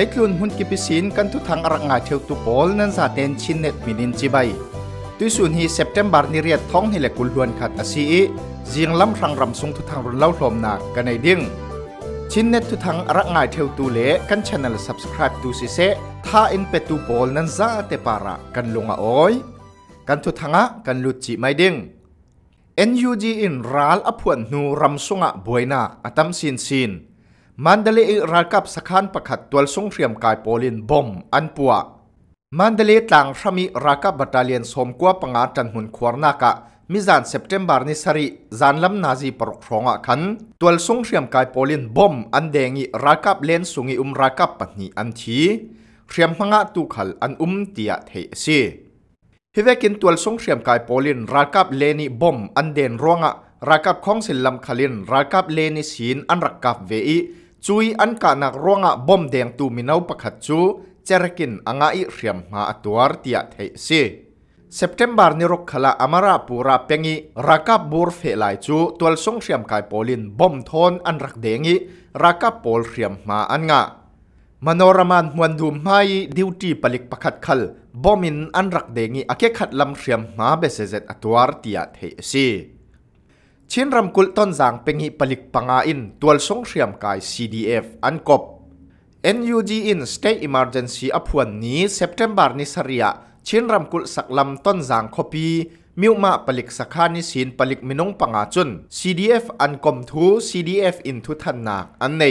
เล็ลุนหุ่นกิบิสินกันทุทางอรักงาเทวตุบอลนันซาเตนชินเนตมินินจิไบตุยสุนฮีเซปเทมบาร์นิเรียท้องเฮเลกุลฮวนขัดอาซีเอียงล้ำรังรำทรงทุทางรุนเล่าลมนากันในดิ่งชินเนตทุทางอรักงาเทวตุเลกันชแนลสับสคริปตูซิเซท่าอินเปตุบอลนันซาเตปาระกันลงอ้อยกันทุทางะกันลุจิไม่ดิ่งเอ็ NUG in อ a l apuan nu ramsunga boina atam สินสินมันเดลีรักับสักันประคัดตัวสงเรียมกายโปลินบอมอันปัวมันเดลีต่างพรมีรักับบัตเลียนสมกัวปังอาจันหุนควรนักะมิจันเซปเทมบาร์นิสรีจันลำนาจีปรกรองอะคันตัวสงเรียมกายโปลินบอมอันเดงีรักับเลนสุงีอุมรักับปัตนีอันทีเรียมพังอาตุขัลอันอุมเตียเทซีฮิเวกินตัวสงเรียมกายโปลินรักับเลนีบอมอันเดนรองอรักับของสิลำคลินรักับเลนิสินอันรักกับเวีจุยอันกานักร่วงบอมแดงตูมินาวปัดจูเจรกินอังงอเรียมมาตัวรตียเทซีเซปเทมบาร์นิรุกขลาอมาราปูราเพงีรักับบูร์เฟลไลจูตัวสงเรียมกายโอลินบอมทอนอันรักเดงีรักับโอลเรียมมาอันงามโนรามันมวนดูไม่ดิวตีปลิกปะกขัดขลบอมินอันรักเดงีอเกขัดลำเรียมมาเบเซเซตตัวเตียเทซีชินรำกุลต้นสางเป็นหิปลิกปังอาอินตัวสงเสียมกาย CDF อันกบ NUG in State Emergency อพวนนี้ September นิสเรียชินรำกุลสักลำต้นสางคปีมิวมาปลิกสักานิสินปลิกมินงปังอาจุน CDF อันกมทู CDF อินทุทันนาอันใน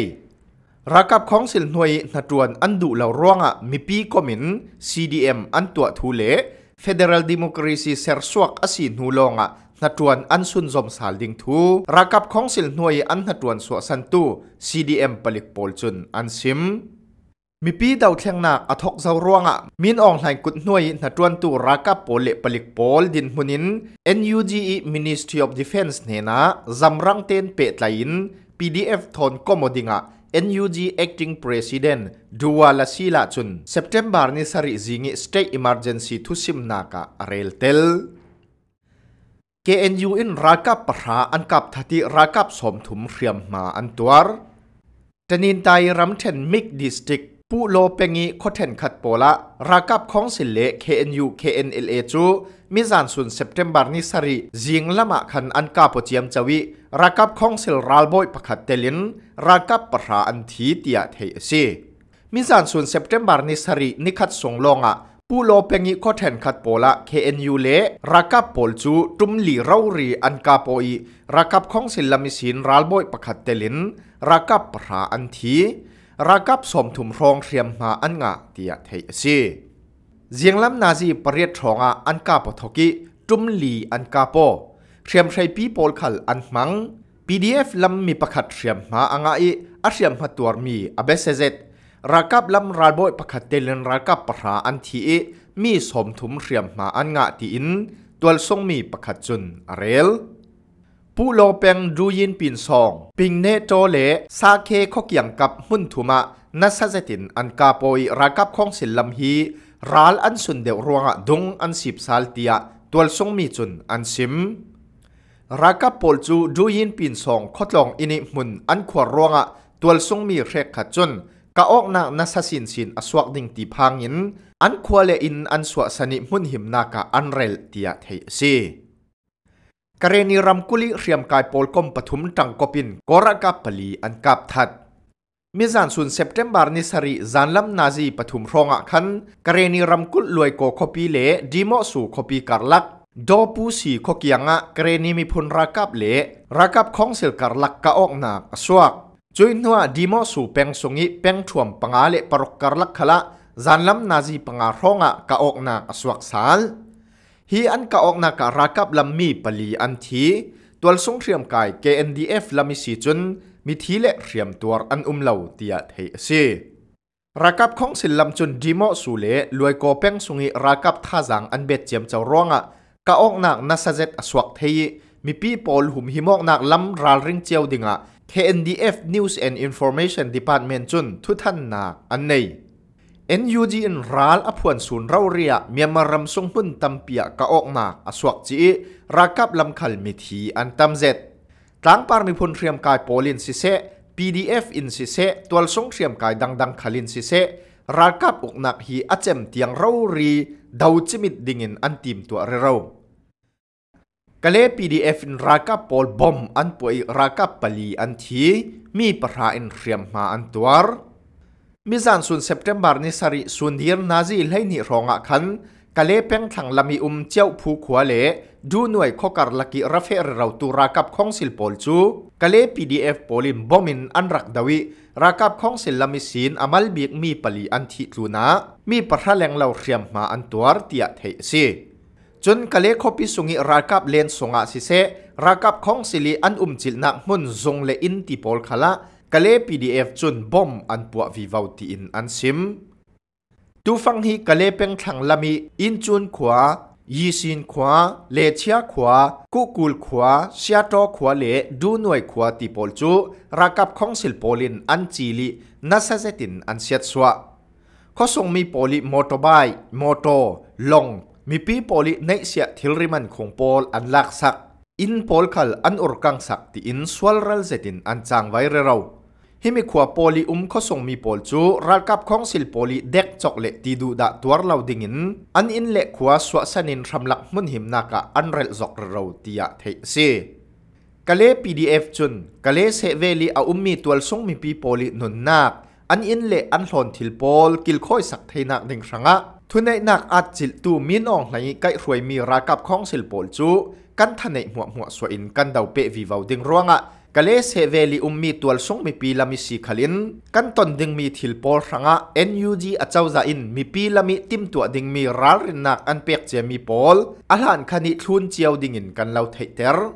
รักับของสิลหน่วยนัดรวนอันดุเหล่าร่วงอ่ะมีปีกมิน CDM อันตัวทูเล Federal Democracy เซอร์สวกอสินหูลงอ่ะนัดวนอันซุนจอมสาลิงทูรักับของสิลหน่วยอันนัดวนสวสันตู CDM ปลิกโปลจุนอันซิมมีปีดาวเทียงนาอทกเจ้าร่วงอ่ะมีนองไหกุดหน่วยนัดวนตูรักับโปเลปลิกโปลดินหุนิน NUGE Ministry of Defense เนนะจำรังเตนเปตไลน์ PDF ทอนก็มดิงอ่ะ NUG Acting President Dua Lasila Chun September ni s a ิ i ิ i n g i State Emergency ทุสิมน Naka r e ลเ e ลเก k ยูอินรากับประอันกับทัติรากับสมถุมเรียมมาอันตัวจนินไตรัมเทนมิกดิสติกปูโลเปงีโคเทนขัดโปละรากับของสิเลเเคนยูคนเอลเอจูมิจานสุนเซปเทมบาร์นิสรียิงละมะคันอันกาปเจียมจวิรากับของสิลราลบอยประคัดเตลินรากับประอันทีเตียเทซีมิจานสุนเซปเทมบาร์นิสรีนิคัดสงลงอะปูโลเปงิข้อแทนขัดโปละ KNU เลรักับโปลจูจุมหลีเรารีอันกาโปอีรักับของศิลมิสินรัลบอยประคัดเตลินรักับพระอันทีรักับสมถุมรองเทียมหาอันงะเตียเทซีเจียงลำนาจีปรียดทองอันกาปทกิจุมหลีอันกาโปเทียมใช้ปีโปลขัลอันมัง PDF ลำมีประคัดเทียมหาอังะอีอาเทียมหาตัวมีอเบเซเซตรากับลำราโบยประคเตลินรากับปราอันทีมีสมถุมเรียมมาอันงะตีอิน ตัวทรงมีประคจุนเรลผู้โลเปงดูยินปีนซองปิงเนโตเลซาเคขกียงกับมุนทุมะนัสเซตินอันกาโปยรากับของศิลมฮีรัลอันสุนเดวรวงดงอันสิบสาลตียตัวทรงมีจุนอันซิมรากับปอลจูดูยินปีนซองคดลองอินิมุนอันขวรวงตัวทรงมีเรกขจุน kaok na nasasin sin aswak ding ti phangin an khwale in an swa sani mun him na ka an rel tia thei si kareni ramkuli hriam kai polkom pathum tang kopin kora ka pali an kap that mi zan sun september ni sari zanlam nazi pathum ronga khan kareni ramkul loi ko kopi le dimo su kopi karlak do pu si khokianga kareni mi phun rakap le rakap khong sil karlak ka ok na aswak จุหนัวดีมอสูเปงสงิเป่งถ่วมปังอาเลปรกกรลักขละจันลำนาจีปังอาร้องอ่ะกะออกนาสวักสาลฮีอันกะออกนากะรักับลำมีปลีอันทีตัวสงเทียมกาย KNDF ลำมีสีจุน มีทีเล่เทียมตัวอันอุ้มเหล่าเตียเทซีรักับของสิลำจุนดีมอสูเลลวยกอเปงสงิรักับท่าจังอันเบ็ดเจียมเจ้าร้องอ่ะกะออกนานาัาเจตสวักเทียมีปีปอลหุมหิมอกนักล้ำราริงเจียวดิงอะ KNDF News and Information Department จุนทุท่านนักอันใน NUG อินรัลอพวนศูนย์เราเรียเมียมารำทรงพุ่นตำเปียกะออกนักอสวกจีรากับลำขัลมิธีอันตำเจ็ดตั้งปารมีพลเตรียมกายโพลินสิเซ PDF อินสิเซตัวทรงเตรียมกายดังดังขลินสิเซรากับอกนักฮีอาเจมเตียงเรารีดาวจิมิดดิ้งินอันตีมตัวเรเรากะเล PDF รักกับปอลบอมอันป่วยรักกับปลีอันทีมีปราอินเรียมมาอันตัวมิจันสุนเซปเทมบาร์นิสริสุนดีร์นาซีให้นิรองะคันกะเลเพ่งทังลามีอุมเจ้าผู้ขวเลดูหน่วยข้อการลักิรัฟเฟอร์เราตุรักกับของสิลปอลจูกะเล PDF ปอลิมบอมินอันรักดาวิรักกับของสิลลามิสินอมัลบีกมีปลีอันทีลูนามีปราแรงเราเรียมมาอันตัวเตียเทซีจนกะเลคอปิสุงิรากับเลนสงะสิเซรากับของสิลีอันอุมจิลนักมุนจงเลอินติปอลขละกะเลพีดีเอฟจนบอมอันปววิวาตีอินอันซิมตูฟังฮีกะเลเป็งทังลามีอินจุนขวายีซินขวาเลเชียขวากุกูลขวาเชียโตขวาเลดูหน่วยขวาติปอลจูรากับของสิลโปลินอันจีลีนัสเซตินอันเซียดสวะข้อส่งมีโปลิมอโตบายมอโตลงมีปีโปลิในเสียทิลริมันของโอลอันลักสักอินโอลคัลอันอุรกังสักที่อินสวลรัลเซตินอันจางไว้เร็วฮิมิขวาโปลีอุมข้อส่งมีโพลจูรักกับของสิลโปลีเด็กจอกเละตีดูดาตัวเราดิ่งินอันอินเละขวาสวสนินทำลักมุนหิมนากะอันเรลจอกเราตียะเทซีกะเล PDF จุนกะเลเซเวลีอาอุมมีตัวส่งมีปีโปลีนุนนักอันอินเละอันหลอนทิลโปลกิลค่อยสักเทนักดิ่งสังะทุนในนักอัดจิตตูมีนองในใกล้รวยมีรากับของสิลปลจูกันทันในหัวหัวสวยอินกันดาเปะวิวาวดิงร่วงอ่ะกะเลเซเวลีอุมมีตัวสงมีปีละมีสีขลินกันตนดิงมีทิลปลรังอ่ะ NUG อาเจ้าจาอินมีปีละมีติมตัวดิงมีรารินักอันเปียกเจมีปอลอาหารคันิทุนเจียวดิงินกันเล่าเทเตอร์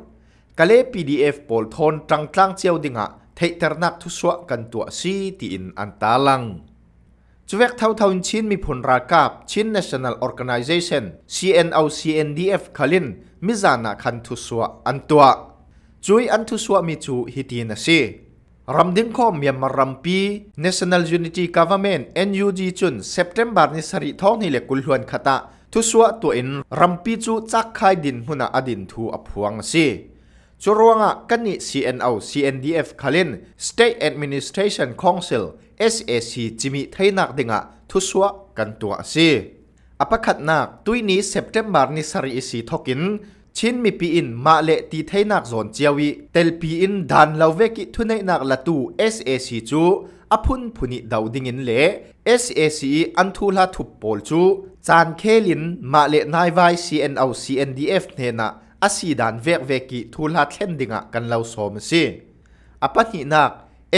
กะเล PDF ปอลทนจังจังเจียวดิงอ่ะเทเตอร์นักทุสวกันตัวซีตีอินอันตาลังจวกเท่าเท่าชินมีผลรากาบชิ้น National Organization CNO CNDF คลินมิจานาคันทุสวะอันตัวจุยอันทุสวะมีจูฮิตีนสีรัมดิงคอมยามมารัมปี National Unity Government NUG จุน September นิสริท้องนีเลกุลฮวนคตะทุสวะตัวอินรมปีจูจักคายดินหุนาอดินทูอพวงสีชรวงกันนี่ CNO CNDF คลิน State Administration Council SAC จิมิไทยนักดิงะทุสวะกันตัวสีอภัคัดนักตุยนี้เซปเทมบาร์นิสริีสีทกิน ชินมีปีอินมาเลตีไทยนักโซนเจียวีเตลปีอินดันลาเวกิทุนนักละตู SAC จูอพุนพุนิดาวดิงินเล SAC อันทูลาทุบโอลจูจานเคลินมาเลนายไว CNO CNDF เนนะอาศีดานเวกเวกิทูลาเช่นดิ่งกันเล่าสมสิอปัญหินัก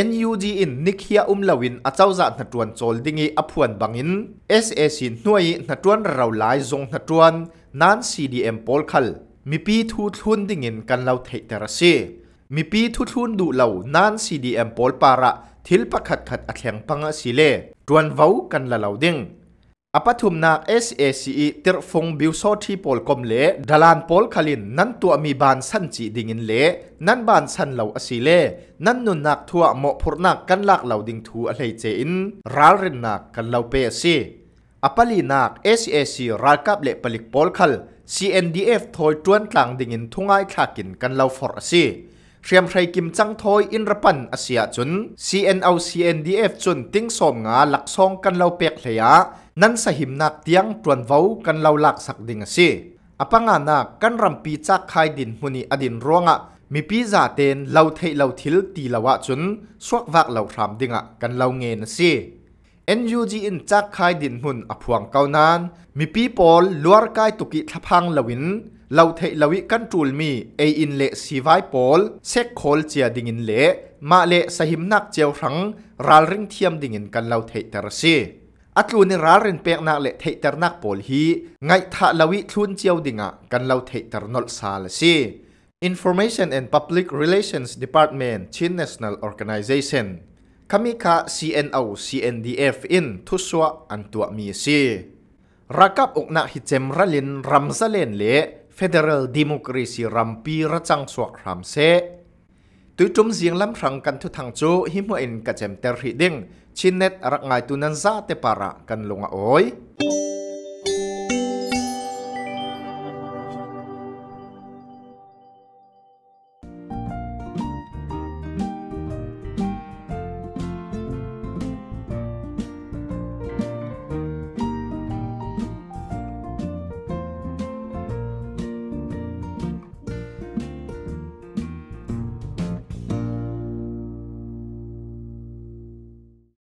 NUG in Nikia Umlawin a chau za na tuan chol dingi aphuan bangin SAC nuai na tuan rau lai zong na tuan nan CDM pol khal mipi thu thun dingin kan lau thei terasi mipi thu thun du lau nan CDM pol para thil pakhat khat a thleng panga sile tuan vau kan la lau ding อพปทุมนา SACE ติร์ฟงบิวโซที่ปอลกมเลดลานปอลคลินนั้นตัวมีบานสันจีดิงินเลนั้นบานสันเหล่าอสีเล่นั้นนุนนักทัวเหมาะพรนักกันลักเหล่าดิงทูอะไรเจิน ร้าเรนนักกันเหล่าเปซีอปลีนัก SAC รากับเลปลิกปอลคล CNDF ทอยจวนกลางดิงินทุงไอคากินกันเหล่าฟอร์ซีเรียมใครกิมจังทอยอินรปันอาเซียจุน CNO CNDF จุนติ้งสมงาหลักซองกันเหล่าเปกเลียนั่นสหิมนักเตียงตรวนเว้ากันเล่าหลักสักดิ่งสิอปังานากันรำปีจากคายดินหุนีอดินร่วงอ่ะมีปีจ่าเตนเล่าเทเล่าทิลตีละวะจนสวกวักเล่าทรามดิ่งอ่ะกันเล่าเงินสิ NUG in chak khai din hun aphuang kaunan mi people luar kai tuki thapang lawin lau thei lawi control mi a in le siwai pol sek khol chia ding in le ma le sahim nak cheu rang ral ring thiam ding in kan lau thei tar si อัตลูนราเรนเปียกนักเละเทตรนักปอลฮีไงทะลวิทุนเจียวดิงะกันเลาเทตรนอลซาลซี Information and Public Relations Department ชิน National Organization คมิคา CNO CNDF in ทุสวะอันตัวมีซีรักับอกนักฮิเจมรลินรัมซาเลนเล Federal Democracy รัมปีระจังสวกรัมเซตุยจุมเสียงลำครังกันทุทางโจฮิมวอินกะเจมเตอร์ฮิดิง chinet arak ngay tunan sa te para kan lunga oy.